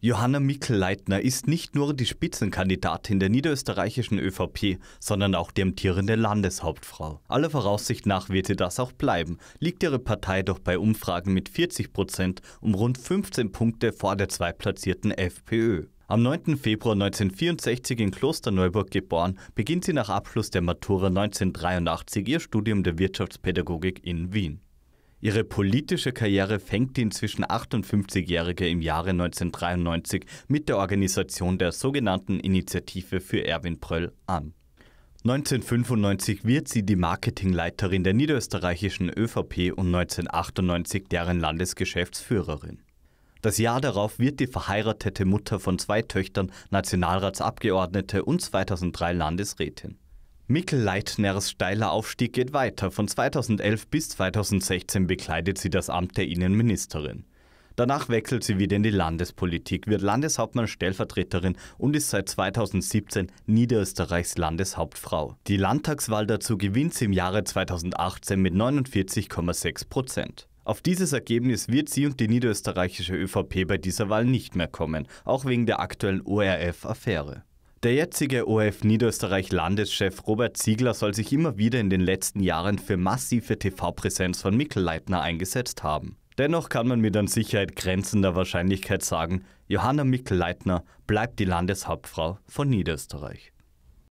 Johanna Mikl-Leitner ist nicht nur die Spitzenkandidatin der niederösterreichischen ÖVP, sondern auch die amtierende Landeshauptfrau. Aller Voraussicht nach wird sie das auch bleiben, liegt ihre Partei doch bei Umfragen mit 40 Prozent um rund 15 Punkte vor der zweitplatzierten FPÖ. Am 9. Februar 1964 in Klosterneuburg geboren, beginnt sie nach Abschluss der Matura 1983 ihr Studium der Wirtschaftspädagogik in Wien. Ihre politische Karriere fängt die inzwischen 58-Jährige im Jahre 1993 mit der Organisation der sogenannten Initiative für Erwin Pröll an. 1995 wird sie die Marketingleiterin der niederösterreichischen ÖVP und 1998 deren Landesgeschäftsführerin. Das Jahr darauf wird die verheiratete Mutter von zwei Töchtern Nationalratsabgeordnete und 2003 Landesrätin. Mikkel Leitners steiler Aufstieg geht weiter. Von 2011 bis 2016 bekleidet sie das Amt der Innenministerin. Danach wechselt sie wieder in die Landespolitik, wird Landeshauptmann Stellvertreterin und ist seit 2017 Niederösterreichs Landeshauptfrau. Die Landtagswahl dazu gewinnt sie im Jahre 2018 mit 49,6 Prozent. Auf dieses Ergebnis wird sie und die niederösterreichische ÖVP bei dieser Wahl nicht mehr kommen, auch wegen der aktuellen ORF-Affäre. Der jetzige ORF Niederösterreich-Landeschef Robert Ziegler soll sich immer wieder in den letzten Jahren für massive TV-Präsenz von Mikkel Leitner eingesetzt haben. Dennoch kann man mit an Sicherheit grenzender Wahrscheinlichkeit sagen, Johanna Mikkel Leitner bleibt die Landeshauptfrau von Niederösterreich.